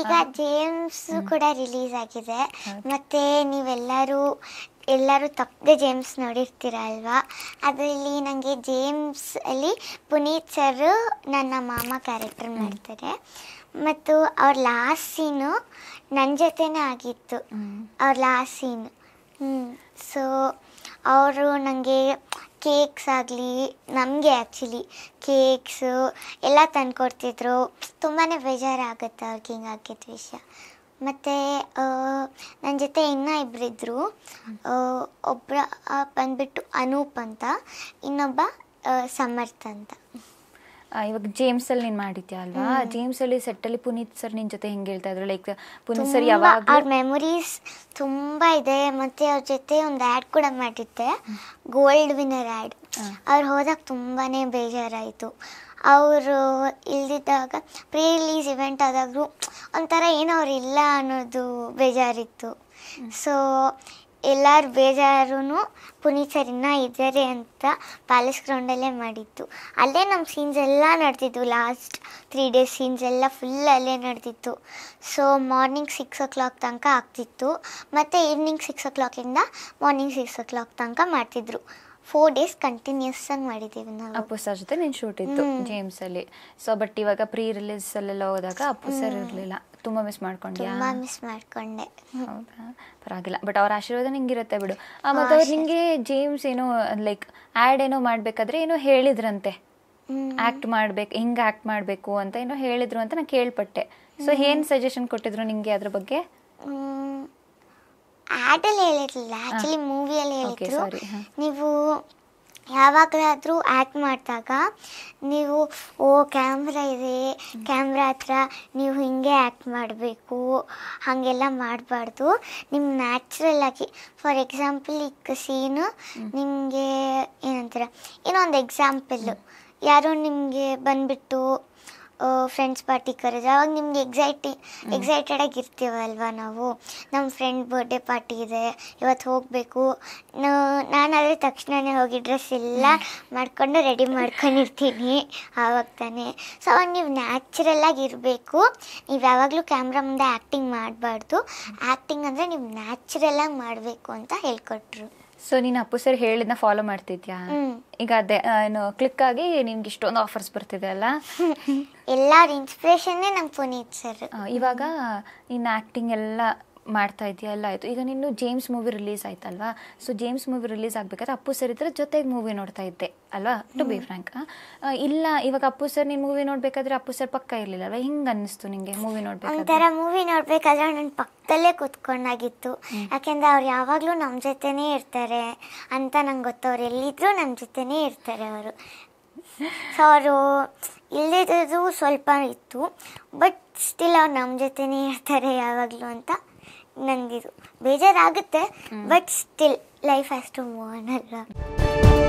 ಈಗ ಜೇಮ್ಸ್ ಕೂಡ ರಿಲೀಸ್ ಆಗಿದೆ ಮತ್ತೆ ನೀವೆಲ್ಲರೂ ಎಲ್ಲರೂ ತಪ್ಪದೆ ಜೇಮ್ಸ್ ನೋಡಿರ್ತೀರ ಅಲ್ವಾ ಅದರಲ್ಲಿ ನನಗೆ ಜೇಮ್ಸ್ ಅಲ್ಲಿ ಪುನೀತ್ ಸರ್ ನನ್ನ ಮಾಮ ಕ್ಯಾರೆಕ್ಟರ್ ಮಾಡ್ತಾರೆ ಮತ್ತು ಅವ್ರ ಲಾಸ್ಟ್ ಸೀನು ನನ್ನ ಜೊತೆನೇ ಆಗಿತ್ತು ಅವ್ರ ಲಾಸ್ಟ್ ಸೀನು ಸೊ ಅವರು ನನಗೆ ಕೇಕ್ಸ್ ಆಗಲಿ ನಮಗೆ ಆ್ಯಕ್ಚುಲಿ ಕೇಕ್ಸು ಎಲ್ಲ ತಂದುಕೊಡ್ತಿದ್ರು ತುಂಬಾ ಬೇಜಾರಾಗುತ್ತೆ ಅವ್ರಿಗೆ ಹಿಂಗೆ ವಿಷಯ ಮತ್ತು ನನ್ನ ಜೊತೆ ಇನ್ನೂ ಇಬ್ಬರಿದ್ದರು ಒಬ್ಬರ ಬಂದುಬಿಟ್ಟು ಅನೂಪ್ ಅಂತ ಇನ್ನೊಬ್ಬ ಸಮರ್ಥ್ ಅಂತ ಇವಾಗ ಜೇಮ್ಸ್ ಅಲ್ಲಿ ನೀನ್ ಮಾಡಿದ್ಯಾ ಅಲ್ವಾ ಜೇಮ್ಸ್ ಅಲ್ಲಿ ಸೆಟ್ ಅಲ್ಲಿ ಪುನೀತ್ ಸರ್ ನಿನ್ ಜೊತೆ ಹೆಂಗ್ ಹೇಳ್ತಾ ಇದ್ರು ಲೈಕ್ ಪುನೀತ್ ಸರ್ ಯಾವಾಗ ಅವ್ರ ಮೆಮೊರೀಸ್ ತುಂಬಾ ಇದೆ ಮತ್ತೆ ಅವ್ರ ಜೊತೆ ಒಂದು ಆ್ಯಡ್ ಕೂಡ ಮಾಡಿದ್ದೆ ಗೋಲ್ಡ್ ವಿನ್ನರ್ ಆ್ಯಡ್ ಅವ್ರು ಹೋದಾಗ ತುಂಬಾನೇ ಬೇಜಾರಾಯಿತು ಅವರು ಇಲ್ದಿದ್ದಾಗ ಪ್ರೀ ರಿಲೀಸ್ ಇವೆಂಟ್ ಆದಾಗ್ರು ಒಂಥರ ಏನೋ ಅವ್ರು ಇಲ್ಲ ಅನ್ನೋದು ಬೇಜಾರಿತ್ತು ಸೊ ಎಲ್ಲರೂ ಬೇಜಾರೂ ಪುನೀತ್ ಸರ್ ಇದ್ದಾರೆ ಅಂತ ಪ್ಯಾಲೇಸ್ ಗ್ರೌಂಡಲ್ಲೇ ಮಾಡಿದ್ದು ಅಲ್ಲೇ ನಮ್ಮ ಸೀನ್ಸ್ ಎಲ್ಲ ನಡೆದಿದ್ದು ಲಾಸ್ಟ್ ತ್ರೀ ಡೇಸ್ ಸೀನ್ಸ್ ಎಲ್ಲ ಫುಲ್ ಅಲ್ಲೇ ನಡೆದಿತ್ತು so morning six o'clock ತನಕ ಆಗ್ತಿತ್ತು ಮತ್ತು ಈವ್ನಿಂಗ್ ಸಿಕ್ಸ್ ಓ ಕ್ಲಾಕಿಂದ ಮಾರ್ನಿಂಗ್ ಸಿಕ್ಸ್ ಓ ಕ್ಲಾಕ್ ತನಕ ಮಾಡ್ತಿದ್ರು ಫೋರ್ ಡೇಸ್ ಕಂಟಿನ್ಯೂಸ್ ಆಗಿ ಮಾಡಿದ್ದೀವಿ ನಾವು ಅಪ್ಪು ಸರ್ ಜೊತೆ ನೀನು ಶೂಟ್ ಇತ್ತು ಜೇಮ್ಸ್ ಅಲ್ಲಿ ಸೊ ಬಟ್ ಇವಾಗ ಪ್ರೀ ರಿಲೀಸ್ ಅಲ್ಲೆಲ್ಲ ಹೋದಾಗ ಅಪ್ಪು ಸರ್ ಇರಲಿಲ್ಲ ತುಂಬ ಮಿಸ್ ಮಾಡ್ಕೊಂಡೆ ಮಿಸ್ ಮಾಡ್ಕೊಂಡೆ ಹೌದಾ ಪರವಾಗಿಲ್ಲ ಬಟ್ ಅವ್ರ ಆಶೀರ್ವಾದ ನಿಂಗಿರುತ್ತೆ ಬಿಡು ಮತ್ತು ಅವ್ರು ನಿಮಗೆ ಜೇಮ್ಸ್ ಏನೋ ಲೈಕ್ ಆ್ಯಡ್ ಏನೋ ಮಾಡಬೇಕಾದ್ರೆ ಏನೋ ಹೇಳಿದ್ರಂತೆ ಆಕ್ಟ್ ಮಾಡ್ಬೇಕು ಹಿಂಗೆ ಆ್ಯಕ್ಟ್ ಮಾಡಬೇಕು ಅಂತ ಏನೋ ಹೇಳಿದ್ರು ಅಂತ ನಾನು ಕೇಳ್ಪಟ್ಟೆ ಸೊ ಏನು ಸಜೆಷನ್ ಕೊಟ್ಟಿದ್ರು ನಿಮಗೆ ಅದ್ರ ಬಗ್ಗೆ ಆಡಲ್ಲಿ ಹೇಳಿರ್ಲಿಲ್ಲ ಆ್ಯಕ್ಚುಲಿ ಮೂವಿಯಲ್ಲಿ ಹೇಳಿದ್ರು ನೀವು ಯಾವಾಗಲಾದರೂ ಆ್ಯಕ್ಟ್ ಮಾಡಿದಾಗ ನೀವು ಓ ಕ್ಯಾಮ್ರಾ ಇದೆ ಕ್ಯಾಮ್ರಾ ಹತ್ರ ನೀವು ಹೀಗೆ ಆ್ಯಕ್ಟ್ ಮಾಡಬೇಕು ಹಾಗೆಲ್ಲ ಮಾಡಬಾರ್ದು ನಿಮ್ಮ ನ್ಯಾಚುರಲ್ ಆಗಿ ಫಾರ್ ಎಕ್ಸಾಂಪಲ್ ಈಗ ಸೀನು ನಿಮಗೆ ಏನಂತಾರೆ ಏನೋ ಒಂದು ಎಕ್ಸಾಂಪಲ್ಲು ಯಾರೋ ನಿಮಗೆ ಬಂದುಬಿಟ್ಟು ಫ್ರೆಂಡ್ಸ್ ಪಾರ್ಟಿ ಕರೆದ್ರೆ ಅವಾಗ ನಿಮ್ಗೆ ಎಕ್ಸೈಟಿ ಎಕ್ಸೈಟೆಡ್ ಇರ್ತೀವಲ್ವಾ ನಾವು ನಮ್ಮ ಫ್ರೆಂಡ್ ಬರ್ಡೇ ಪಾರ್ಟಿ ಇದೆ ಇವತ್ತು ಹೋಗಬೇಕು ನಾನಾದರೆ ತಕ್ಷಣವೇ ಹೋಗಿ ಡ್ರೆಸ್ ಎಲ್ಲ ಮಾಡಿಕೊಂಡು ರೆಡಿ ಮಾಡ್ಕೊಂಡಿರ್ತೀನಿ ಆವಾಗ ತಾನೇ ಸೊ ಅವಾಗ ನೀವು ನ್ಯಾಚುರಲ್ಲಾಗಿ ಇರಬೇಕು ನೀವು ಯಾವಾಗಲೂ ಕ್ಯಾಮ್ರಾ ಮುಂದೆ ಆ್ಯಕ್ಟಿಂಗ್ ಮಾಡಬಾರ್ದು ಆ್ಯಕ್ಟಿಂಗ್ ಅಂದರೆ ನೀವು ನ್ಯಾಚುರಲ್ಲಾಗಿ ಮಾಡಬೇಕು ಅಂತ ಹೇಳ್ಕೊಟ್ರು ಸೊ ನೀನು ಅಪ್ಪು ಸರ್ ಹೇಳಿದ್ನ ಫಾಲೋ ಮಾಡ್ತಿದ್ಯಾ ಈಗ ಅದೇ ಏನು ಕ್ಲಿಕ್ ಆಗಿ ನಿಮ್ಗೆ ಇಷ್ಟೊಂದು ಆಫರ್ಸ್ ಬರ್ತಿದೆ ಅಲ್ಲ ಎಲ್ಲರ ಇನ್ಸ್ಪಿರೇಷನ್ನೇ ನಮ್ಮ ಪುನೀತ್ ಸರ್ ಇವಾಗ ನಿನ್ನ ಆಕ್ಟಿಂಗ್ ಎಲ್ಲ ಮಾಡ್ತಾ ಇದೆಯಲ್ಲ ಆಯಿತು ಈಗ ನೀನು ಜೇಮ್ಸ್ ಮೂವಿ ರಿಲೀಸ್ ಆಯ್ತಲ್ವಾ ಸೊ ಜೇಮ್ಸ್ ಮೂವಿ ರಿಲೀಸ್ ಆಗಬೇಕಾದ್ರೆ ಅಪ್ಪು ಸರ್ ಇದ್ರೆ ಜೊತೆಗೆ ಮೂವಿ ನೋಡ್ತಾ ಇದ್ದೆ ಅಲ್ವಾ ಟು ಬಿ ಫ್ರ್ಯಾಂಕ್ ಇಲ್ಲ ಇವಾಗ ಅಪ್ಪು ಸರ್ ನೀನು ಮೂವಿ ನೋಡ್ಬೇಕಾದ್ರೆ ಅಪ್ಪು ಸರ್ ಪಕ್ಕ ಇರಲಿಲ್ಲ ಅಲ್ವಾ ಹಿಂಗೆ ಅನ್ನಿಸ್ತು ನಿಂಗೆ ಮೂವಿ ಒಂಥರ ಮೂವಿ ನೋಡ್ಬೇಕಾದ್ರೆ ನನ್ನ ಪಕ್ಕದಲ್ಲೇ ಕೂತ್ಕೊಂಡಾಗಿತ್ತು ಯಾಕೆಂದ್ರೆ ಅವ್ರು ಯಾವಾಗಲೂ ನಮ್ಮ ಜೊತೆನೇ ಇರ್ತಾರೆ ಅಂತ ನಂಗೆ ಅವ್ರು ಎಲ್ಲಿದ್ರೂ ನಮ್ಮ ಜೊತೆನೇ ಇರ್ತಾರೆ ಅವರು ಸೊ ಅವರು ಇಲ್ಲದಿದ್ದು ಸ್ವಲ್ಪ ಇತ್ತು ಬಟ್ ಸ್ಟಿಲ್ ಅವ್ರು ನಮ್ಮ ಜೊತೆನೇ ಇರ್ತಾರೆ ಯಾವಾಗಲೂ ಅಂತ ನಂದಿದು ಬೇಜಾರಾಗುತ್ತೆ ಬಟ್ ಸ್ಟಿಲ್ ಲೈಫ್ ಅಷ್ಟು ಟು ಮೂವ್ ಅಲ್ಲ